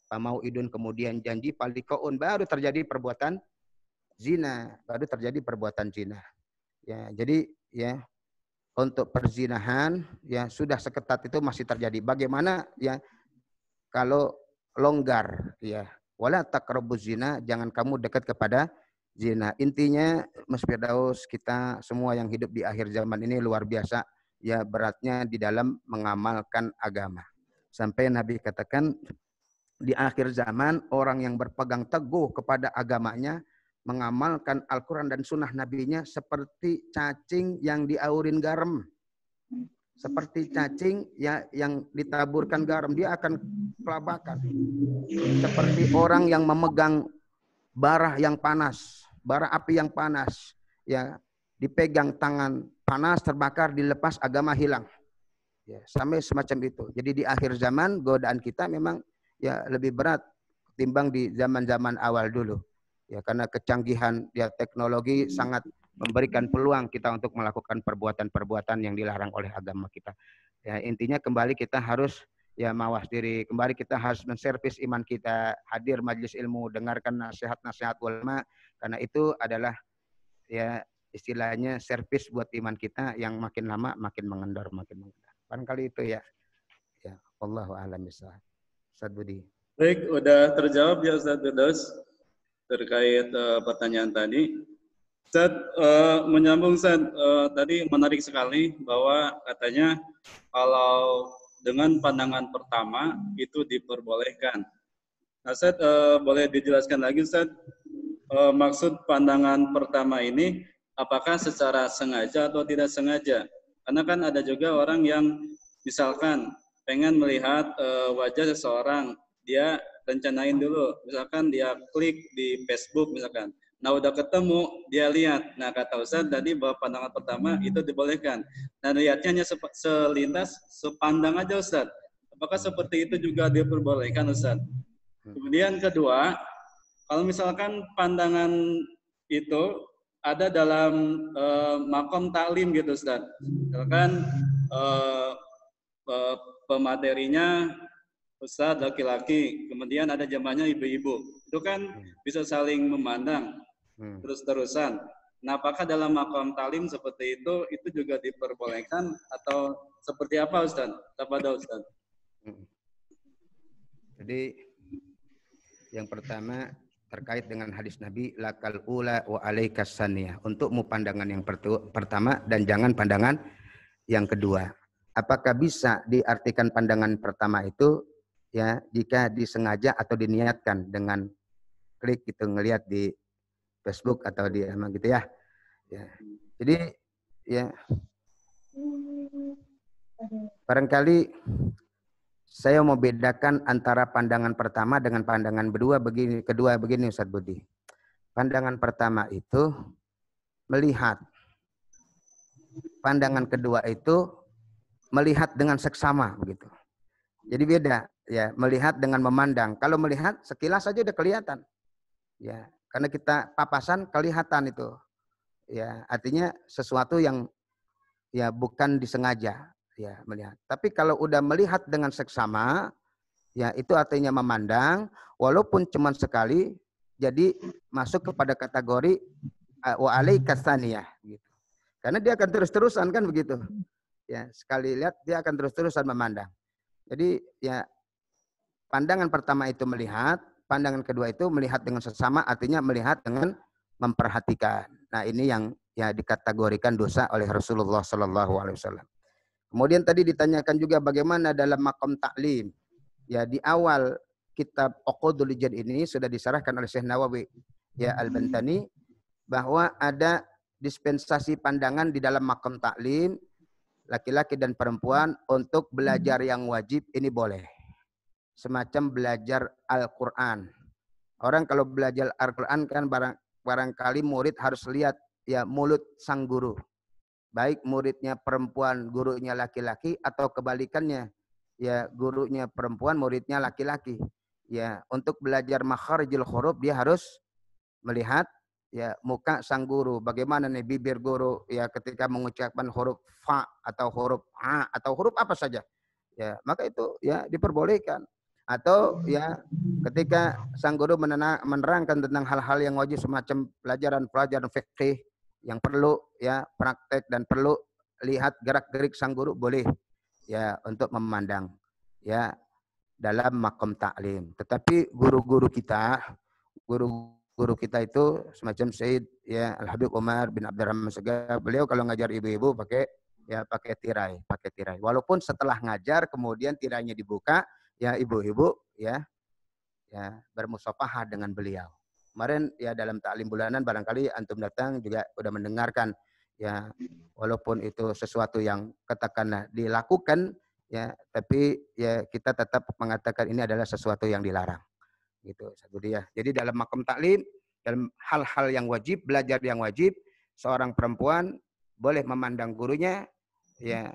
pamau idun kemudian janji palikoun baru terjadi perbuatan zina baru terjadi perbuatan zina ya jadi ya untuk perzinahan ya sudah seketat itu masih terjadi bagaimana ya kalau longgar ya wala takrabuz zina jangan kamu dekat kepada zina. Nah, intinya Mas Firdaus kita semua yang hidup di akhir zaman ini luar biasa ya beratnya di dalam mengamalkan agama. Sampai Nabi katakan di akhir zaman orang yang berpegang teguh kepada agamanya mengamalkan Al-Quran dan sunnah nabinya seperti cacing yang diaurin garam. Seperti cacing ya, yang ditaburkan garam, dia akan kelabakan. Seperti orang yang memegang barah yang panas bara api yang panas ya dipegang tangan panas terbakar dilepas agama hilang ya sampai semacam itu jadi di akhir zaman godaan kita memang ya lebih berat ketimbang di zaman-zaman awal dulu ya karena kecanggihan ya teknologi sangat memberikan peluang kita untuk melakukan perbuatan-perbuatan yang dilarang oleh agama kita ya intinya kembali kita harus ya mawas diri. Kembali kita harus menservis iman kita, hadir majlis ilmu, dengarkan nasihat-nasihat ulama, karena itu adalah ya istilahnya servis buat iman kita yang makin lama makin mengendor, makin mengendor. kali itu ya. Ya, Allah a'lam Ustaz Budi. Baik, udah terjawab ya Ustaz Dedos terkait uh, pertanyaan tadi. Ustaz, uh, menyambung Ustaz, uh, tadi menarik sekali bahwa katanya kalau dengan pandangan pertama itu diperbolehkan. Nah, Ustaz, uh, boleh dijelaskan lagi Ustaz uh, maksud pandangan pertama ini apakah secara sengaja atau tidak sengaja? Karena kan ada juga orang yang misalkan pengen melihat uh, wajah seseorang, dia rencanain dulu, misalkan dia klik di Facebook misalkan. Nah udah ketemu, dia lihat. Nah kata Ustaz tadi bahwa pandangan pertama itu dibolehkan. Nah lihatnya hanya selintas, sepandang aja Ustaz. Apakah seperti itu juga diperbolehkan Ustaz? Hmm. Kemudian kedua, kalau misalkan pandangan itu ada dalam uh, makom taklim gitu Ustaz. Misalkan uh, uh, pematerinya Ustaz laki-laki, kemudian ada jamannya ibu-ibu. Itu kan hmm. bisa saling memandang hmm. terus-terusan. Nah, apakah dalam makom taklim seperti itu itu juga diperbolehkan atau seperti apa Ustaz? Kepada Ustaz. Hmm. Jadi yang pertama terkait dengan hadis Nabi lakal ula wa alaikas saniyah untukmu pandangan yang pertama dan jangan pandangan yang kedua. Apakah bisa diartikan pandangan pertama itu ya jika disengaja atau diniatkan dengan klik gitu ngelihat di Facebook atau di emang gitu ya. ya. Jadi ya barangkali saya mau bedakan antara pandangan pertama dengan pandangan kedua begini, kedua begini Ustadz Budi. Pandangan pertama itu melihat. Pandangan kedua itu melihat dengan seksama begitu. Jadi beda ya, melihat dengan memandang. Kalau melihat sekilas saja udah kelihatan. Ya, karena kita papasan kelihatan itu. Ya, artinya sesuatu yang ya bukan disengaja ya melihat. Tapi kalau udah melihat dengan seksama, ya itu artinya memandang, walaupun cuma sekali, jadi masuk kepada kategori uh, wa gitu. Karena dia akan terus-terusan kan begitu. Ya, sekali lihat dia akan terus-terusan memandang. Jadi ya pandangan pertama itu melihat, pandangan kedua itu melihat dengan seksama, artinya melihat dengan memperhatikan. Nah, ini yang ya dikategorikan dosa oleh Rasulullah Shallallahu alaihi wasallam. Kemudian tadi ditanyakan juga bagaimana dalam makom taklim. Ya di awal kitab Uqudul Ijad ini sudah diserahkan oleh Syekh Nawawi ya Al-Bantani bahwa ada dispensasi pandangan di dalam makom taklim laki-laki dan perempuan untuk belajar yang wajib ini boleh. Semacam belajar Al-Quran. Orang kalau belajar Al-Quran kan barang, barangkali murid harus lihat ya mulut sang guru baik muridnya perempuan, gurunya laki-laki atau kebalikannya. Ya, gurunya perempuan, muridnya laki-laki. Ya, untuk belajar makharijul huruf dia harus melihat ya muka sang guru. Bagaimana nih bibir guru ya ketika mengucapkan huruf fa atau huruf a atau huruf apa saja. Ya, maka itu ya diperbolehkan atau ya ketika sang guru menerangkan tentang hal-hal yang wajib semacam pelajaran-pelajaran fikih yang perlu ya praktek dan perlu lihat gerak-gerik sang guru boleh ya untuk memandang ya dalam makom taklim. Tetapi guru-guru kita, guru-guru kita itu semacam Said ya Al Habib Umar bin Abdurrahman Segar beliau kalau ngajar ibu-ibu pakai ya pakai tirai, pakai tirai. Walaupun setelah ngajar kemudian tirainya dibuka, ya ibu-ibu ya ya bermusafahah dengan beliau kemarin ya dalam taklim bulanan barangkali antum datang juga udah mendengarkan ya walaupun itu sesuatu yang katakanlah dilakukan ya tapi ya kita tetap mengatakan ini adalah sesuatu yang dilarang gitu satu dia ya. jadi dalam makam taklim dalam hal-hal yang wajib belajar yang wajib seorang perempuan boleh memandang gurunya ya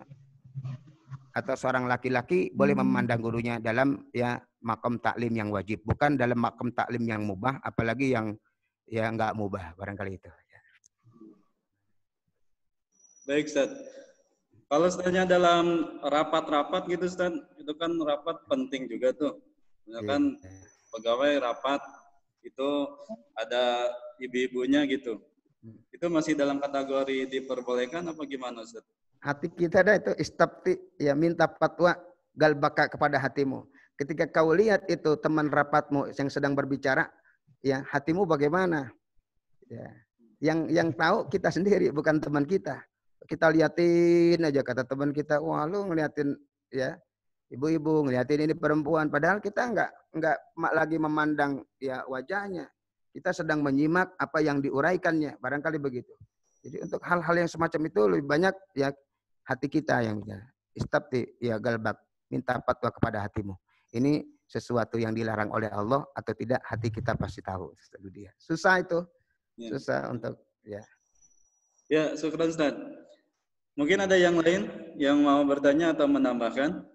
atau seorang laki-laki boleh hmm. memandang gurunya dalam ya makom taklim yang wajib, bukan dalam makom taklim yang mubah, apalagi yang ya nggak mubah barangkali itu. Ya. Baik, Ustaz. Kalau misalnya dalam rapat-rapat gitu, Ustaz, itu kan rapat penting juga tuh. Misalkan yeah. Iya. pegawai rapat itu ada ibu-ibunya gitu. Hmm. Itu masih dalam kategori diperbolehkan apa gimana, Ustaz? Hati kita dah itu istafti ya minta fatwa galbaka kepada hatimu. Ketika kau lihat itu teman rapatmu yang sedang berbicara, ya hatimu bagaimana? Ya. Yang yang tahu kita sendiri bukan teman kita. Kita liatin aja kata teman kita, wah lu ngeliatin ya ibu-ibu ngeliatin ini perempuan padahal kita nggak nggak lagi memandang ya wajahnya kita sedang menyimak apa yang diuraikannya barangkali begitu jadi untuk hal-hal yang semacam itu lebih banyak ya hati kita yang bicara. Istabti ya galbak, minta fatwa kepada hatimu. Ini sesuatu yang dilarang oleh Allah atau tidak hati kita pasti tahu. dia. Susah itu. Ya. Susah untuk ya. Ya, syukran Ustaz. Mungkin ada yang lain yang mau bertanya atau menambahkan?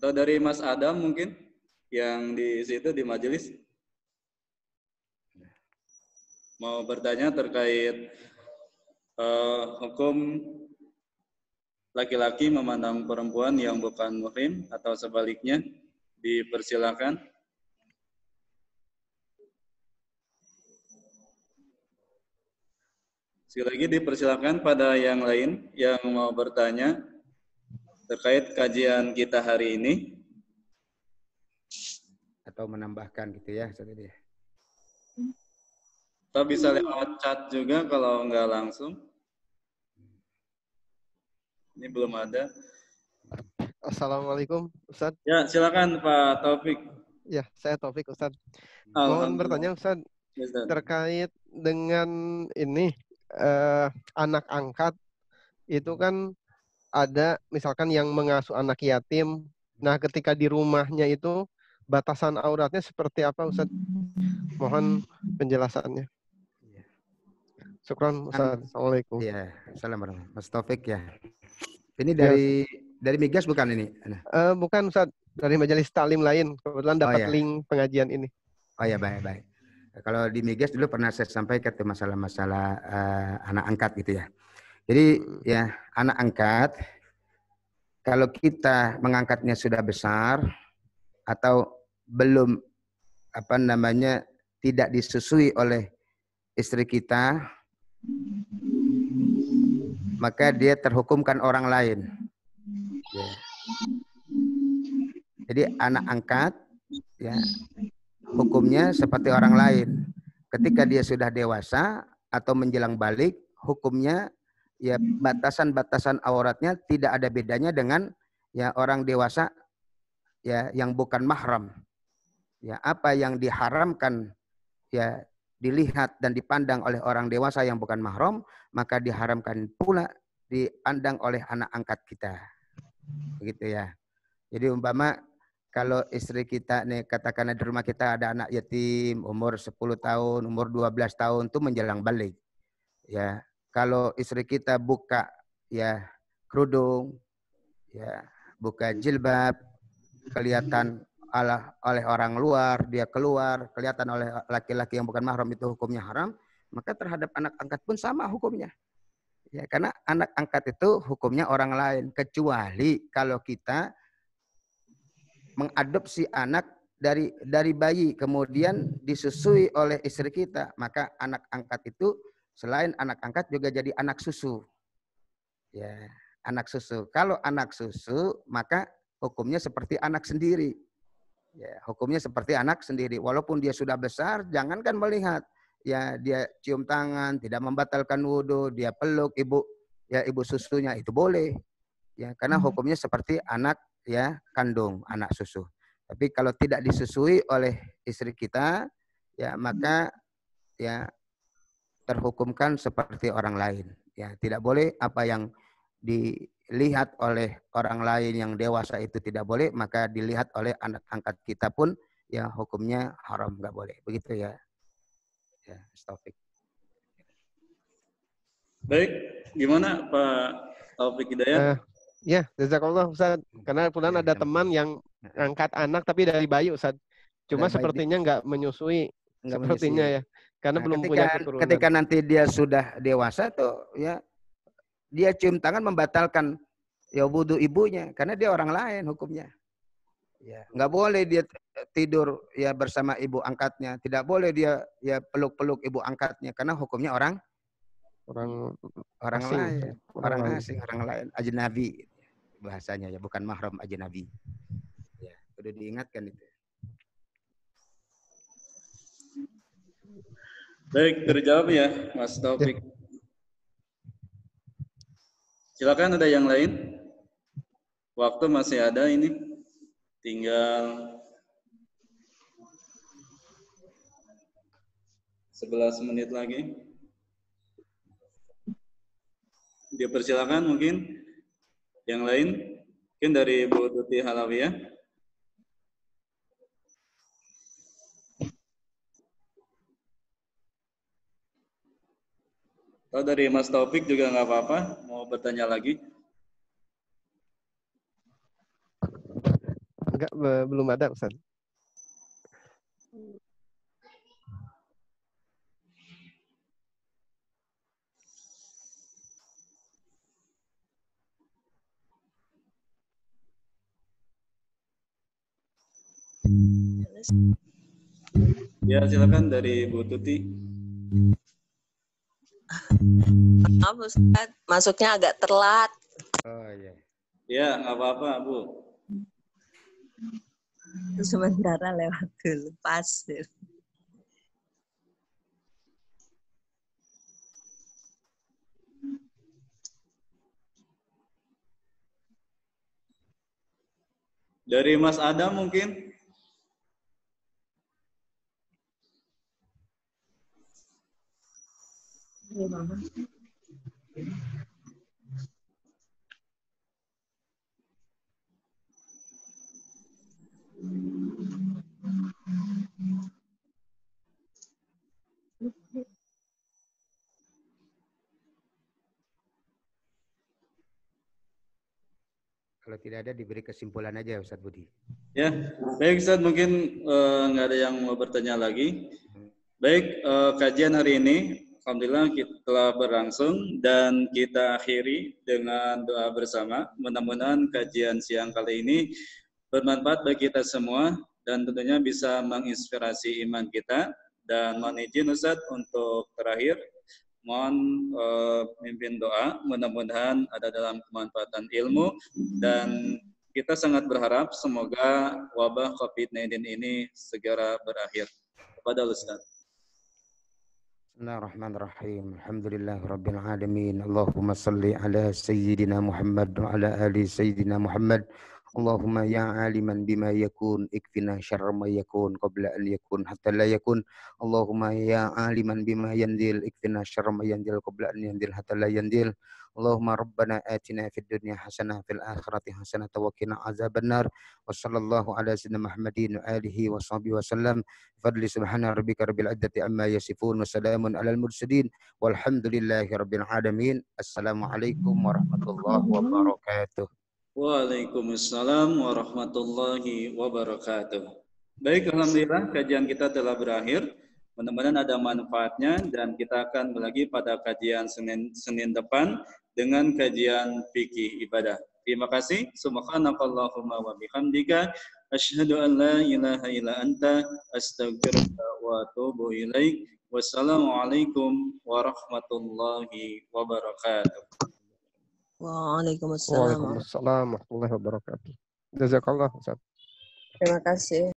Atau dari Mas Adam mungkin yang di situ di majelis? Mau bertanya terkait uh, hukum laki-laki memandang perempuan yang bukan muhrim atau sebaliknya dipersilakan. Sekali lagi dipersilakan pada yang lain yang mau bertanya terkait kajian kita hari ini atau menambahkan gitu ya Saudara. Ya. Atau bisa lewat chat juga kalau nggak langsung. Ini belum ada. Assalamualaikum, Ustaz. Ya, silakan Pak Taufik. Ya, saya Taufik, Ustaz. Mohon bertanya, Ustaz, ya, terkait dengan ini eh, anak angkat itu kan ada misalkan yang mengasuh anak yatim. Nah, ketika di rumahnya itu batasan auratnya seperti apa, Ustaz? Mohon penjelasannya. Syukran Assalamualaikum. Iya, salam Mas Taufik ya. Ini iya, dari ya. dari Migas bukan ini? Uh, bukan Ustaz, dari majelis talim lain. Kebetulan oh, dapat oh, ya. link pengajian ini. Oh ya, baik baik. Kalau di Migas dulu pernah saya sampaikan tuh masalah-masalah uh, anak angkat gitu ya. Jadi hmm. ya anak angkat kalau kita mengangkatnya sudah besar atau belum apa namanya tidak disusui oleh istri kita maka dia terhukumkan orang lain. Ya. Jadi anak angkat ya hukumnya seperti orang lain. Ketika dia sudah dewasa atau menjelang balik, hukumnya ya batasan-batasan auratnya tidak ada bedanya dengan ya orang dewasa ya yang bukan mahram. Ya apa yang diharamkan ya dilihat dan dipandang oleh orang dewasa yang bukan mahram, maka diharamkan pula dipandang oleh anak angkat kita. Begitu ya. Jadi umpama kalau istri kita nih katakan di rumah kita ada anak yatim umur 10 tahun, umur 12 tahun itu menjelang balik. Ya, kalau istri kita buka ya kerudung, ya buka jilbab kelihatan oleh orang luar, dia keluar, kelihatan oleh laki-laki yang bukan mahram itu hukumnya haram, maka terhadap anak angkat pun sama hukumnya. Ya, karena anak angkat itu hukumnya orang lain kecuali kalau kita mengadopsi anak dari dari bayi kemudian disusui oleh istri kita, maka anak angkat itu selain anak angkat juga jadi anak susu. Ya, anak susu. Kalau anak susu, maka hukumnya seperti anak sendiri. Ya, hukumnya seperti anak sendiri. Walaupun dia sudah besar, jangankan melihat. Ya, dia cium tangan, tidak membatalkan wudhu, dia peluk ibu ya ibu susunya itu boleh. Ya, karena hmm. hukumnya seperti anak ya kandung, anak susu. Tapi kalau tidak disusui oleh istri kita, ya maka ya terhukumkan seperti orang lain. Ya, tidak boleh apa yang di dilihat oleh orang lain yang dewasa itu tidak boleh, maka dilihat oleh anak angkat kita pun ya hukumnya haram nggak boleh. Begitu ya. Ya, Taufik. Baik, gimana Pak Taufik Hidayat? Uh, ya, jazakallah Ustaz. Karena pulang ya, ada teman yang angkat anak tapi dari bayi Ustaz. Cuma bayi sepertinya nggak menyusui. Enggak sepertinya menyusui. Ya. ya. Karena nah, belum ketika, punya keturunan. Ketika nanti dia sudah dewasa tuh ya dia cium tangan membatalkan ya wudhu ibunya karena dia orang lain hukumnya. Ya, nggak boleh dia tidur ya bersama ibu angkatnya, tidak boleh dia ya peluk-peluk ibu angkatnya karena hukumnya orang orang orang asing, lain, orang, orang asing, orang lain, ajnabi bahasanya ya, bukan mahram ajnabi. Ya, udah diingatkan itu. Baik, terjawab ya, Mas Taufik. Ya. Silakan ada yang lain? Waktu masih ada ini. Tinggal 11 menit lagi. dia Dipersilakan mungkin yang lain. Mungkin dari Bu Tuti Halawiyah. Kalau dari Mas Taufik juga nggak apa-apa, mau bertanya lagi? Enggak, be belum ada Ustaz. Ya, silakan dari Bu Tuti. Hmm. Maaf Ustaz, masuknya agak terlat. Oh iya. Ya, apa-apa, Bu. Sementara lewat dulu pasir. Dari Mas Adam mungkin? Kalau tidak ada diberi kesimpulan aja Ustaz Budi. Ya, baik Ustaz mungkin eh, nggak uh, ada yang mau bertanya lagi. Hmm. Baik, uh, kajian hari ini Alhamdulillah kita telah berlangsung dan kita akhiri dengan doa bersama. Mudah-mudahan kajian siang kali ini bermanfaat bagi kita semua dan tentunya bisa menginspirasi iman kita. Dan mohon izin Ustaz untuk terakhir, mohon uh, eh, mimpin doa. Mudah-mudahan ada dalam kemanfaatan ilmu dan kita sangat berharap semoga wabah COVID-19 ini segera berakhir. Kepada Ustaz. بسم الله الرحمن الرحيم الحمد لله رب العالمين اللهم صل على سيدنا محمد وعلى آل سيدنا محمد اللهم يا عالما بما يكون اكفنا شر ما يكون قبل أن يكون حتى لا يكون اللهم يا عالما بما ينزل اكفنا شر ما ينزل قبل أن ينزل حتى لا ينزل اللهم ربنا آتنا في الدنيا حسنة في الآخرة حسنة وقنا عذاب النار وصلى الله على سيدنا محمد وآله وصحبه وسلم فضل سبحان ربك رب العزة عما يصفون وسلام على المرسلين والحمد لله رب العالمين السلام عليكم ورحمة الله وبركاته Waalaikumsalam warahmatullahi wabarakatuh. Baik, Alhamdulillah kajian kita telah berakhir. Mudah-mudahan ada manfaatnya dan kita akan lagi pada kajian Senin, Senin depan dengan kajian fikih ibadah. Terima kasih. Subhanakallahumma wa bihamdika. Ashadu an la ilaha ila anta Astagfirullah wa atubu ilaih. Wassalamualaikum warahmatullahi wabarakatuh. Waalaikumsalam. Waalaikumsalam warahmatullahi wabarakatuh. Jazakallah Ustaz. Terima kasih.